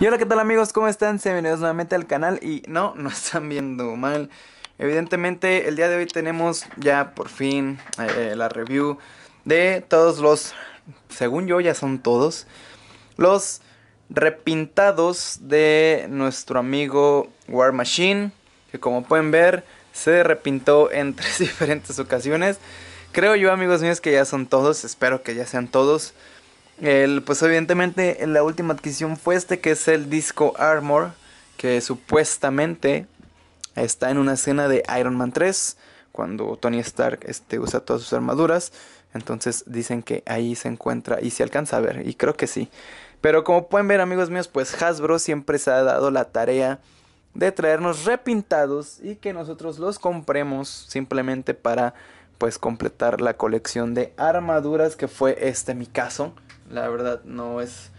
Y hola, ¿qué tal amigos? ¿Cómo están? Bienvenidos nuevamente al canal y no, no están viendo mal. Evidentemente, el día de hoy tenemos ya por fin eh, la review de todos los, según yo ya son todos, los repintados de nuestro amigo War Machine, que como pueden ver se repintó en tres diferentes ocasiones. Creo yo amigos míos que ya son todos, espero que ya sean todos pues evidentemente la última adquisición fue este que es el disco Armor, que supuestamente está en una escena de Iron Man 3, cuando Tony Stark este, usa todas sus armaduras. Entonces dicen que ahí se encuentra y se alcanza a ver, y creo que sí. Pero como pueden ver amigos míos, pues Hasbro siempre se ha dado la tarea de traernos repintados y que nosotros los compremos simplemente para pues completar la colección de armaduras que fue este mi caso. La verdad no es...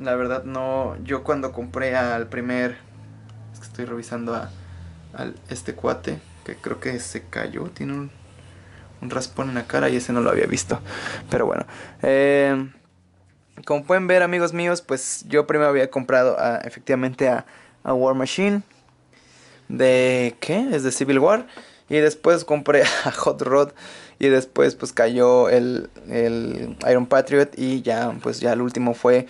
La verdad no... Yo cuando compré al primer... Es que estoy revisando a, este cuate que creo que se cayó. Tiene un, un, raspón en la cara y ese no lo había visto. Pero bueno. Eh, como pueden ver amigos míos, pues yo primero había comprado efectivamente a, a War Machine. ¿De qué? Es de Civil War. Y después compré a Hot Rod. Y después pues cayó el, Iron Patriot. Y ya pues ya el último fue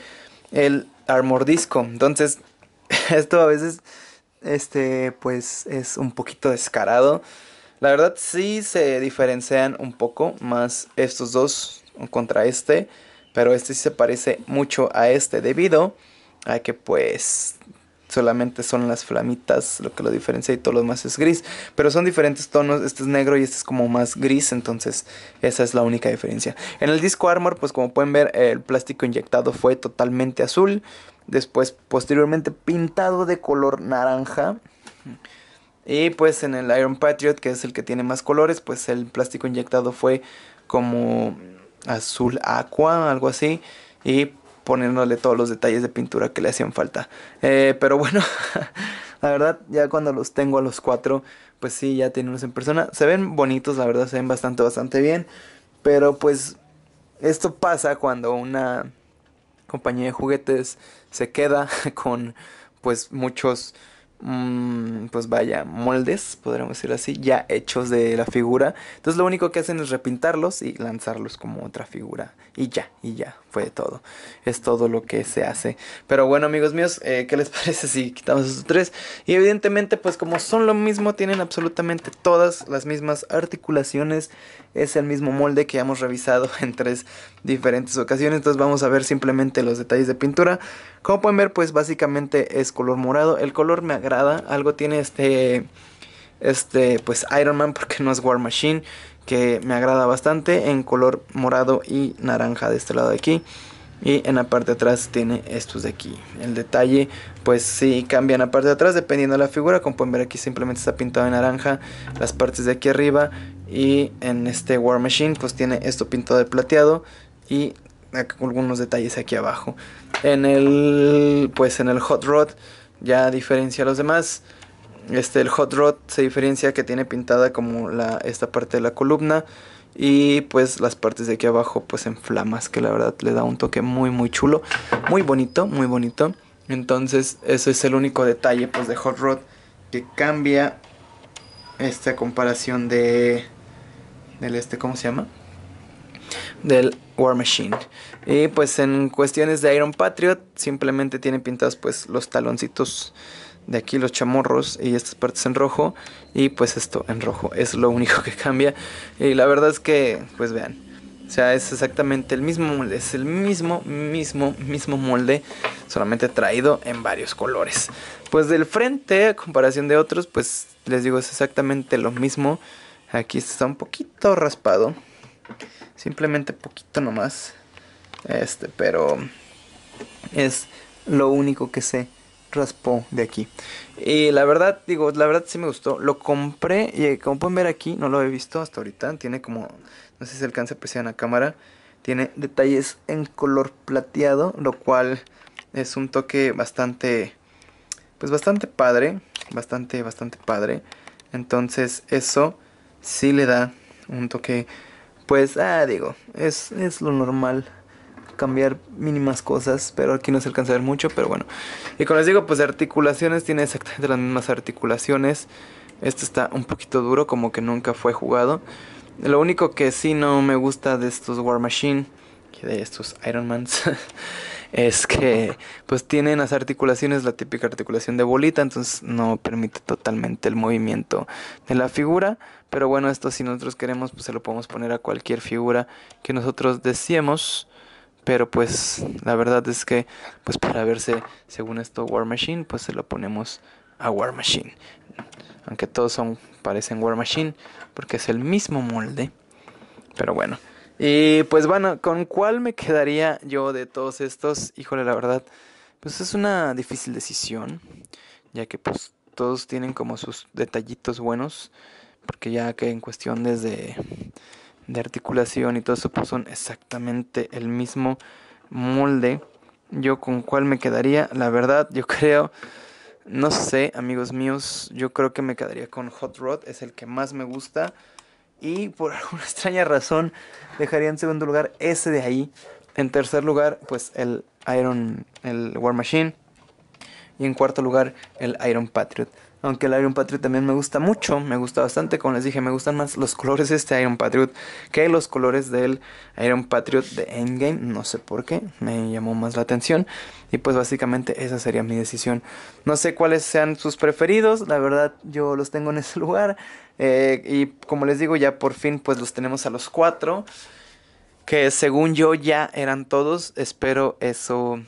el Armor Disco. Entonces esto a veces este pues es un poquito descarado. La verdad sí se diferencian un poco más estos dos contra este, pero este sí se parece mucho a este debido a que pues solamente son las flamitas lo que lo diferencia y todo lo demás es gris. Pero son diferentes tonos, este es negro y este es como más gris, entonces esa es la única diferencia. En el disco Armor, pues como pueden ver, el plástico inyectado fue totalmente azul, después posteriormente pintado de color naranja. Y pues en el Iron Patriot, que es el que tiene más colores, pues el plástico inyectado fue como azul aqua, algo así. Y poniéndole todos los detalles de pintura que le hacían falta. Eh, pero bueno, la verdad, ya cuando los tengo a los cuatro, pues sí, ya tenemos en persona. Se ven bonitos, la verdad, se ven bastante, bastante bien. Pero pues esto pasa cuando una compañía de juguetes se queda con pues muchos Mm, pues vaya, moldes, podríamos decir así, ya hechos de la figura. Entonces lo único que hacen es repintarlos y lanzarlos como otra figura. Y ya, y ya, fue todo. Es todo lo que se hace. Pero bueno, amigos míos, eh, ¿qué les parece si quitamos estos tres? Y evidentemente, pues como son lo mismo, tienen absolutamente todas las mismas articulaciones. Es el mismo molde que hemos revisado en tres diferentes ocasiones. Entonces vamos a ver simplemente los detalles de pintura. Como pueden ver, pues básicamente es color morado. El color me agrada. Algo tiene este. Este, pues Iron Man, porque no es War Machine. Que me agrada bastante. En color morado y naranja de este lado de aquí. Y en la parte de atrás tiene estos de aquí. El detalle, pues sí, cambia en la parte de atrás dependiendo de la figura. Como pueden ver aquí simplemente está pintado en naranja. Las partes de aquí arriba. Y en este War Machine, pues tiene esto pintado de plateado. Y algunos detalles aquí abajo. En el, pues en el hot rod ya diferencia a los demás. Este, el hot rod se diferencia que tiene pintada como la, esta parte de la columna y pues las partes de aquí abajo pues en flamas que la verdad le da un toque muy muy chulo, muy bonito, muy bonito. Entonces eso es el único detalle pues de hot rod que cambia esta comparación de del este, ¿cómo se llama? del War Machine. Y pues en cuestiones de Iron Patriot, simplemente tiene pintados pues los taloncitos de aquí, los chamorros y estas partes en rojo. Y pues esto en rojo, es lo único que cambia. Y la verdad es que, pues vean, o sea, es exactamente el mismo molde, es el mismo, mismo, mismo molde, solamente traído en varios colores. Pues del frente, a comparación de otros, pues les digo, es exactamente lo mismo. Aquí está un poquito raspado, Simplemente poquito nomás. Este, pero es lo único que se raspó de aquí. Y la verdad, digo, la verdad sí me gustó. Lo compré y como pueden ver aquí, no lo he visto hasta ahorita. Tiene como, no sé si se alcanza a apreciar en la cámara. Tiene detalles en color plateado, lo cual es un toque bastante, pues bastante padre. Bastante, bastante padre. Entonces eso sí le da un toque pues, ah, digo, es, lo normal cambiar mínimas cosas, pero aquí no se alcanza a ver mucho, pero bueno. Y como les digo, pues articulaciones tiene exactamente las mismas articulaciones. Este está un poquito duro, como que nunca fue jugado. Lo único que sí no me gusta de estos War Machine, que de estos Iron Man es que pues tienen las articulaciones, la típica articulación de bolita, entonces no permite totalmente el movimiento de la figura. Pero bueno, esto si nosotros queremos, pues se lo podemos poner a cualquier figura que nosotros deseemos. Pero pues la verdad es que pues para verse según esto War Machine, pues se lo ponemos a War Machine. Aunque todos son parecen War Machine porque es el mismo molde. Pero bueno, y pues bueno, ¿con cuál me quedaría yo de todos estos? Híjole, la verdad, pues es una difícil decisión, ya que pues todos tienen como sus detallitos buenos, porque ya que en cuestión desde de articulación y todo eso pues son exactamente el mismo molde. Yo con cuál me quedaría, la verdad, yo creo, no sé, amigos míos, yo creo que me quedaría con Hot Rod, es el que más me gusta. Y por alguna extraña razón dejaría en segundo lugar ese de ahí. En tercer lugar, pues el Iron, el War Machine. Y en cuarto lugar, el Iron Patriot. Aunque el Iron Patriot también me gusta mucho, me gusta bastante, como les dije, me gustan más los colores de este Iron Patriot que los colores del Iron Patriot de Endgame, no sé por qué, me llamó más la atención. Y pues básicamente esa sería mi decisión. No sé cuáles sean sus preferidos, la verdad yo los tengo en ese lugar. Eh, y como les digo, ya por fin pues los tenemos a los cuatro. Que según yo ya eran todos. Espero eso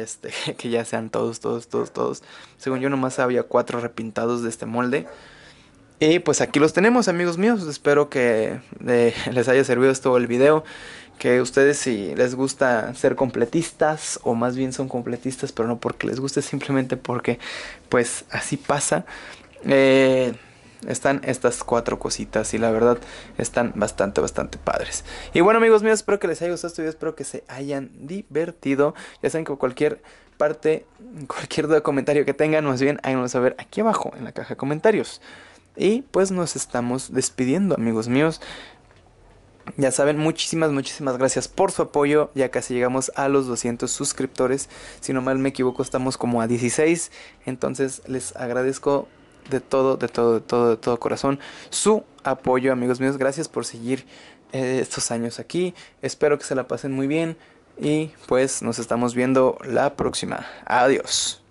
este, que ya sean todos, todos, todos, todos. Según yo nomás había cuatro repintados de este molde. Y pues aquí los tenemos amigos míos. Espero que eh, les haya servido esto el video. Que ustedes si les gusta ser completistas o más bien son completistas pero no porque les guste simplemente porque pues así pasa. Eh, están estas cuatro cositas y la verdad están bastante, bastante padres. Y bueno amigos míos, espero que les haya gustado este video, espero que se hayan divertido. Ya saben que cualquier parte, cualquier duda, comentario que tengan, más bien háganos saber aquí abajo en la caja de comentarios. Y pues nos estamos despidiendo amigos míos. Ya saben, muchísimas, muchísimas gracias por su apoyo. Ya casi llegamos a los 200 suscriptores. Si no mal me equivoco, estamos como a 16. Entonces les agradezco de todo, de todo, de todo, de todo corazón su apoyo, amigos míos. Gracias por seguir eh, estos años aquí. Espero que se la pasen muy bien y pues nos estamos viendo la próxima. Adiós.